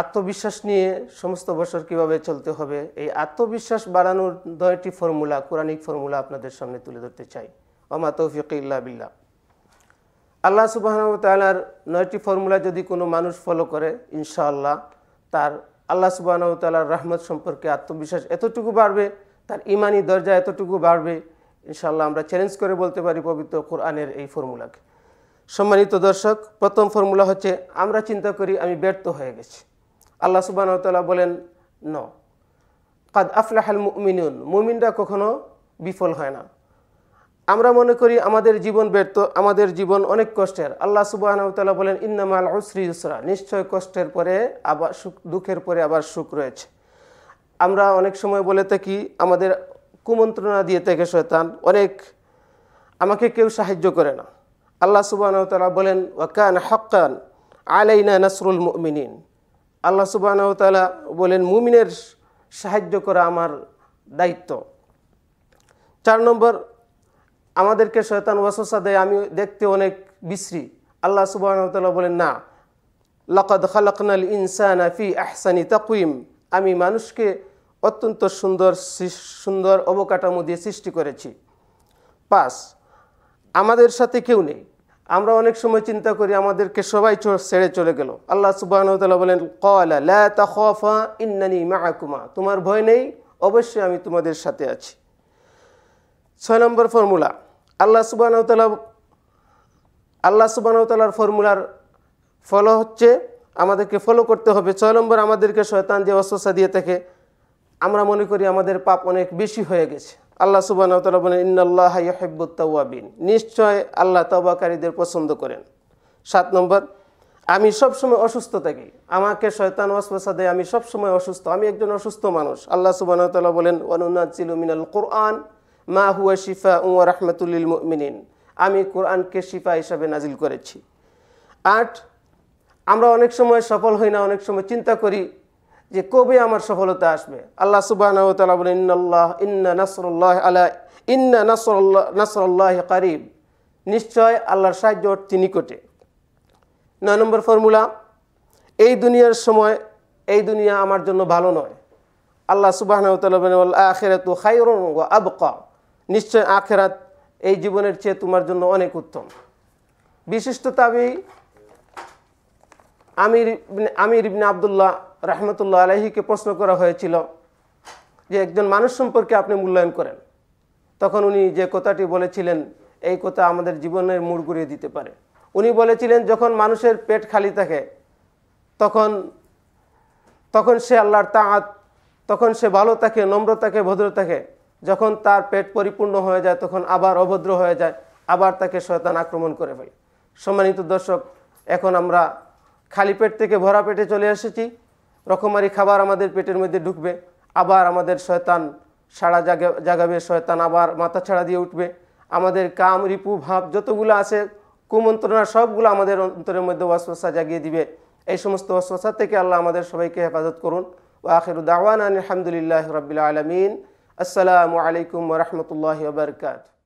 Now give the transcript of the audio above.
আত্মবিশ্বাস নিয়ে সমস্ত বছর কিভাবে চলতে হবে এই আত্মবিশ্বাস বাড়ানোর নয়টি ফর্মুলা কোরআনিক ফর্মুলা আপনাদের সামনে তুলে ধরতে চাই অমা তৌফিক ইল্লা বিল্লা আল্লাহ সুবাহনতালার নয়টি ফর্মুলা যদি কোনো মানুষ ফলো করে ইনশাআল্লাহ তার আল্লাহ সুবাহনতালার রহমত সম্পর্কে আত্মবিশ্বাস এতটুকু বাড়বে তার ইমানি দরজা এতটুকু বাড়বে ইনশাআল্লাহ আমরা চ্যালেঞ্জ করে বলতে পারি পবিত্র কোরআনের এই ফর্মুলাকে সম্মানিত দর্শক প্রথম ফর্মুলা হচ্ছে আমরা চিন্তা করি আমি ব্যর্থ হয়ে গেছি আল্লাহ সুবাহতাল্লাহ বলেন ন কাদ আফলাহাল মুমিনুন মুমিনরা কখনো বিফল হয় না আমরা মনে করি আমাদের জীবন ব্যর্থ আমাদের জীবন অনেক কষ্টের আল্লাহ সুবাহতাল্লাহ বলেন ইন্নামাল উসরি ইসরা নিশ্চয় কষ্টের পরে আবার সুখ দুঃখের পরে আবার সুখ রয়েছে আমরা অনেক সময় বলে থাকি আমাদের কুমন্ত্রণা দিয়ে থাকে শৈতান অনেক আমাকে কেউ সাহায্য করে না আল্লাহ সুবাহতাল্লাহ বলেন ওয়াকান হকান আলাইনা নাসরুল মিনিন আল্লাহ সুবাহতালা বলেন মুমিনের সাহায্য করা আমার দায়িত্ব চার নম্বর আমাদেরকে শয়তান ওয়াসা দেয় আমি দেখতে অনেক বিশ্রী আল্লাহ সুবাহতাল্লাহ বলেন না লকদ খালকনাল ইনসান আফি আহসানি তাকুইম আমি মানুষকে অত্যন্ত সুন্দর সুন্দর অবকাঠামো দিয়ে সৃষ্টি করেছি পাঁচ আমাদের সাথে কেউ নেই আমরা অনেক সময় চিন্তা করি আমাদেরকে সবাই ছেড়ে চলে গেল আল্লাহ সুবাহনতলা বলেন কলা লা ইন্নানি তোমার ভয় নেই অবশ্যই আমি তোমাদের সাথে আছি ছয় নম্বর ফর্মুলা আল্লাহ সুবাহ আল্লাহ সুবাহতালার ফর্মুলার ফলো হচ্ছে আমাদেরকে ফলো করতে হবে ছয় নম্বর আমাদেরকে শয়তান যে অস্বস্থা দিয়ে থাকে আমরা মনে করি আমাদের পাপ অনেক বেশি হয়ে গেছে আল্লাহ সুবান বলেন নিশ্চয় আল্লাহ তবাকারীদের পছন্দ করেন সাত নম্বর আমি সবসময় অসুস্থ থাকি আমাকে শয়তান ওয়াসপসা দেয় আমি সবসময় অসুস্থ আমি একজন অসুস্থ মানুষ আল্লাহ সুবাহতালা বলেন অনুনাচিল মিনাল কোরআন মা হুয়া শিফা উয়া রহমতুল্লিল মিনিন আমি কোরআনকে শিফা হিসাবে নাজিল করেছি আট আমরা অনেক সময় সফল হই না অনেক সময় চিন্তা করি যে কবে আমার সফলতা আসবে আল্লাহ সুবাহ বলেন নিশ্চয় আল্লাহর সাহায্য তিনি নিকটে নয় নম্বর ফর্মুলা এই দুনিয়ার সময় এই দুনিয়া আমার জন্য ভালো নয় আল্লাহ সুবাহ নিশ্চয় আখেরাত এই জীবনের চেয়ে তোমার জন্য অনেক উত্তম বিশিষ্ট তাবি আমির আমির ইবনে আবদুল্লাহ রহমতুল্লাহ আলহীকে প্রশ্ন করা হয়েছিল যে একজন মানুষ সম্পর্কে আপনি মূল্যায়ন করেন তখন উনি যে কথাটি বলেছিলেন এই কথা আমাদের জীবনের মুড় ঘুরিয়ে দিতে পারে উনি বলেছিলেন যখন মানুষের পেট খালি থাকে তখন তখন সে আল্লাহর তাঁত তখন সে ভালো থাকে নম্র থাকে ভদ্র থাকে যখন তার পেট পরিপূর্ণ হয়ে যায় তখন আবার অভদ্র হয়ে যায় আবার তাকে শয়তান আক্রমণ করে ফেলে সম্মানিত দর্শক এখন আমরা খালি পেট থেকে ভরা পেটে চলে এসেছি রকমারি খাবার আমাদের পেটের মধ্যে ঢুকবে আবার আমাদের শয়তান সাড়া জাগা জাগাবে শয়তান আবার মাথা ছাড়া দিয়ে উঠবে আমাদের কাম রিপু ভাব যতগুলো আছে কুমন্ত্রণা সবগুলো আমাদের অন্তরের মধ্যে ওয়াসওয়াসা জাগিয়ে দিবে এই সমস্ত ওয়াসওয়াসা থেকে আল্লাহ আমাদের সবাইকে হেফাজত করুন ও ওয়াখির দাওয়ান আলহামদুলিল্লাহ রবিল আলমিন আসসালামু আলাইকুম রহমতুল্লাহ বারকাত